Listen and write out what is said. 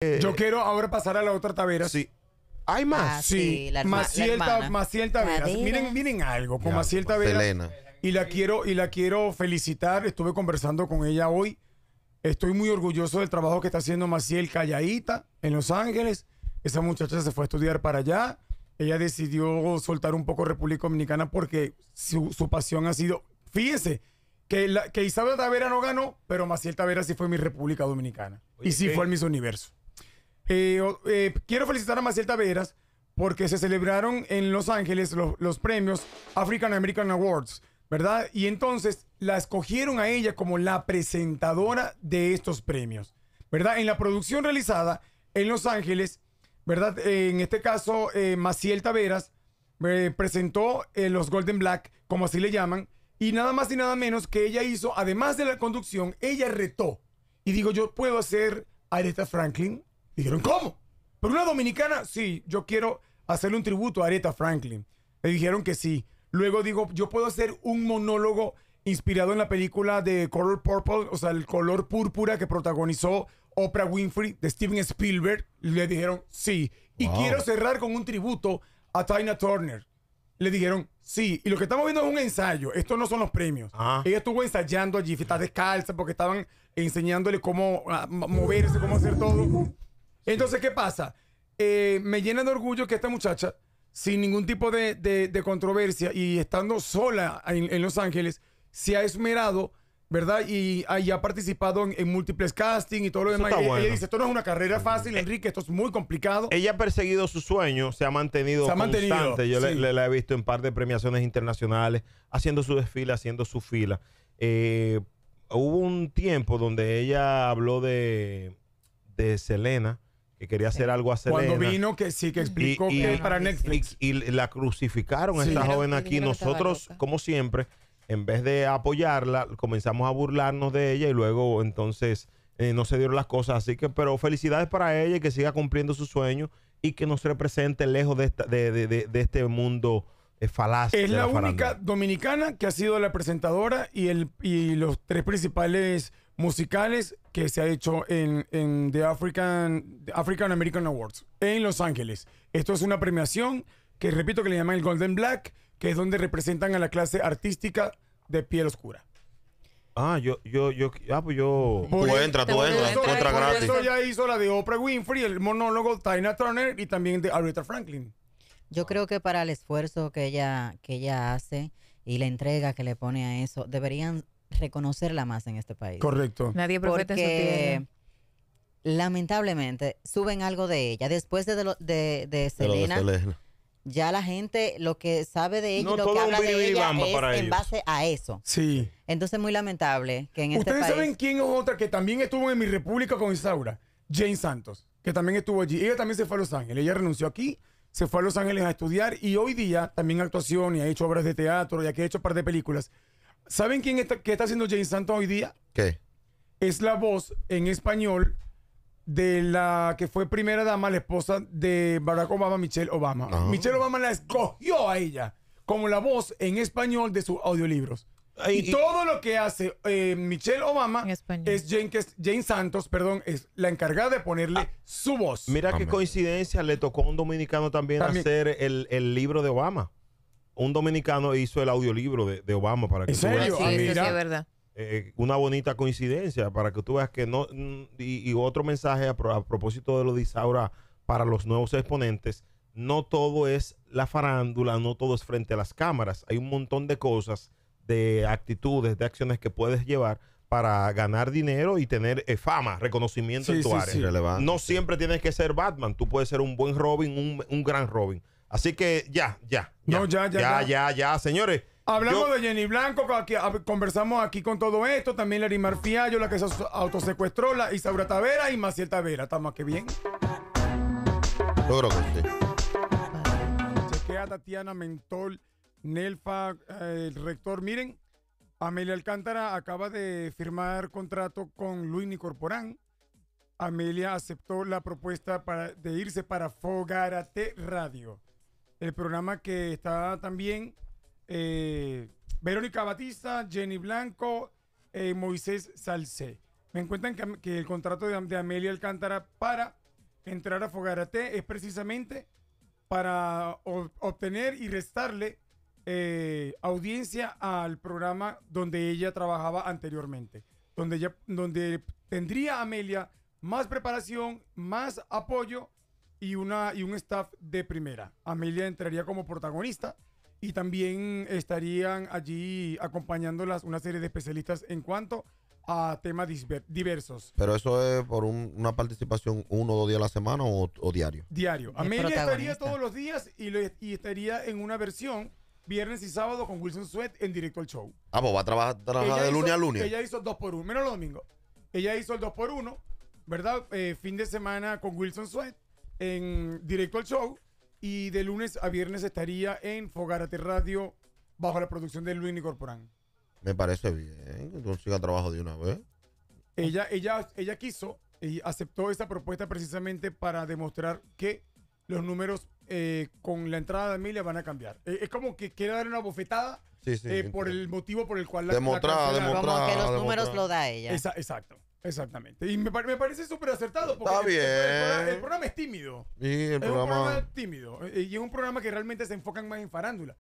Eh, Yo quiero ahora pasar a la otra Tavera, Sí. ¿Hay más? Ah, sí, la Maciel, Miren, miren algo, con Maciel Taveras. Y la, quiero, y la quiero felicitar, estuve conversando con ella hoy. Estoy muy orgulloso del trabajo que está haciendo Maciel Callaita en Los Ángeles. Esa muchacha se fue a estudiar para allá. Ella decidió soltar un poco República Dominicana porque su, pasión ha sido... Fíjense, que, Isabel Tavera no ganó, pero Maciel Tavera sí fue mi República Dominicana. y sí fue el Miss Universo. Eh, eh, quiero felicitar a Maciel Taveras porque se celebraron en Los Ángeles los, premios African American Awards, ¿verdad? Y entonces la escogieron a ella como la presentadora de estos premios, ¿verdad? En la producción realizada en Los Ángeles, ¿verdad? En este caso, eh, Maciel Taveras presentó los Golden Black, como así le llaman, y nada más y nada menos que ella hizo, además de la conducción, ella retó. Y digo, yo puedo hacer Aretha Franklin, Dijeron, ¿cómo? ¿Pero una dominicana? Sí, yo quiero hacerle un tributo a Aretha Franklin. Le dijeron que sí. Luego digo, yo puedo hacer un monólogo inspirado en la película de Color Purple, o sea, el color púrpura que protagonizó Oprah Winfrey de Steven Spielberg. Le dijeron sí. Y quiero cerrar con un tributo a Tina Turner. Le dijeron sí. Y lo que estamos viendo es un ensayo. Estos no son los premios. Ella estuvo ensayando allí, está descalza porque estaban enseñándole cómo ah, moverse, cómo hacer todo. Entonces, ¿qué pasa? Eh, me llena de orgullo que esta muchacha, sin ningún tipo de, controversia y estando sola en, Los Ángeles, se ha esmerado, ¿verdad? Y, ha participado en, múltiples castings y todo lo demás. Bueno. Ella dice, esto no es una carrera fácil, eh, Enrique, esto es muy complicado. Ella ha perseguido su sueño, se ha mantenido constante. Yo le, la he visto en par de premiaciones internacionales, haciendo su desfile, haciendo su fila. Eh, hubo un tiempo donde ella habló de Selena que quería hacer algo a Selena. Cuando vino, que sí, que explicó que para Netflix. Y, la crucificaron a esta joven aquí. Nosotros, como siempre, en vez de apoyarla, comenzamos a burlarnos de ella y luego entonces eh, no se dieron las cosas. Así que, pero felicidades para ella y que siga cumpliendo su sueño y que nos represente lejos de, de, de, de, de este mundo es Es la, única dominicana que ha sido la presentadora y, el, y los tres principales musicales que se ha hecho en, en The African, African American Awards en Los Ángeles. Esto es una premiación que repito que le llaman el Golden Black, que es donde representan a la clase artística de piel oscura. Ah, yo, yo, yo, ah, pues yo. Tú entras, tú entras, tú gratis. Eso ya hizo la de Oprah Winfrey, el monólogo Tina Turner y también de Aretha Franklin. Yo creo que para el esfuerzo que ella, que ella hace y la entrega que le pone a eso, deberían reconocerla más en este país. Correcto. Nadie profeta Lamentablemente, suben algo de ella. Después de, de, de, Selena, ya la gente lo que sabe de ella y lo que habla de ella es en base a eso. Sí. Entonces, muy lamentable que en este país... ¿Ustedes saben quién es otra que también estuvo en mi república con Isaura? Jane Santos, que también estuvo allí. Ella también se fue a Los Ángeles. Ella renunció aquí se fue a Los Ángeles a estudiar y hoy día también actuación y ha hecho obras de teatro y ha hecho un par de películas. ¿Saben quién está, qué está haciendo James Santos hoy día? ¿Qué? Es la voz en español de la que fue primera dama, la esposa de Barack Obama, Michelle Obama. Michelle Obama la escogió a ella como la voz en español de sus audiolibros. Y, todo lo que hace eh, Michelle Obama es Jane, Jane, Santos, perdón, es la encargada de ponerle ah, su voz. Mira qué coincidencia, le tocó a un dominicano también, hacer el, libro de Obama. Un dominicano hizo el audiolibro de, Obama para que ¿En serio? Sí, ah, verdad. Eh, una bonita coincidencia para que tú veas que no. Mm, y, otro mensaje a, a, propósito de lo de Isaura para los nuevos exponentes. No todo es la farándula, no todo es frente a las cámaras. Hay un montón de cosas de actitudes, de acciones que puedes llevar para ganar dinero y tener eh, fama, reconocimiento en tu área. no siempre tienes que ser Batman, tú puedes ser un buen Robin, un, gran Robin. Así que ya, ya. ya ya, ya. Ya, ya, señores. Hablamos de Jenny Blanco, conversamos aquí con todo esto, también Marfia yo la que se autosecuestró, la Isaura Tavera y Maciel Tavera. Estamos aquí bien. creo que sí. Chequea Tatiana Mentol Nelfa, eh, el rector, miren, Amelia Alcántara acaba de firmar contrato con Luini Corporán. Amelia aceptó la propuesta de irse para Fogarate Radio, el programa que está también eh, Verónica Batista, Jenny Blanco, y eh, Moisés Salcé. Me encuentran que, el contrato de, Amelia Alcántara para entrar a Fogarate es precisamente para obtener y restarle eh, audiencia al programa donde ella trabajaba anteriormente, donde, ella, donde tendría Amelia más preparación, más apoyo y, una, y un staff de primera. Amelia entraría como protagonista y también estarían allí acompañándolas una serie de especialistas en cuanto a temas diversos. Pero eso es por una participación uno o dos días a la semana o, diario. Diario. Amelia estaría todos los días y, y estaría en una versión viernes y sábado con Wilson Sweat en directo al show. Ah, pues va a trabajar, de lunes a lunes. Ella hizo el 2x1, menos los domingos. Ella hizo el 2 por ¿verdad? Eh, fin de semana con Wilson Sweat en directo al show. Y de lunes a viernes estaría en Fogarate Radio bajo la producción de Luis Corporán. Me parece bien que consiga trabajo de una vez. Ella, ella, ella quiso y aceptó esa propuesta precisamente para demostrar que los números eh, con la entrada de Emilia van a cambiar. Eh, es como que quiere dar una bofetada eh, por el motivo por el cual la Demostrada, Como que los números lo da ella. exacto. Exactamente. Y me, parece súper acertado. Porque Está El, programa, es tímido. el un programa tímido. Y es un programa que realmente se enfocan más en farándula.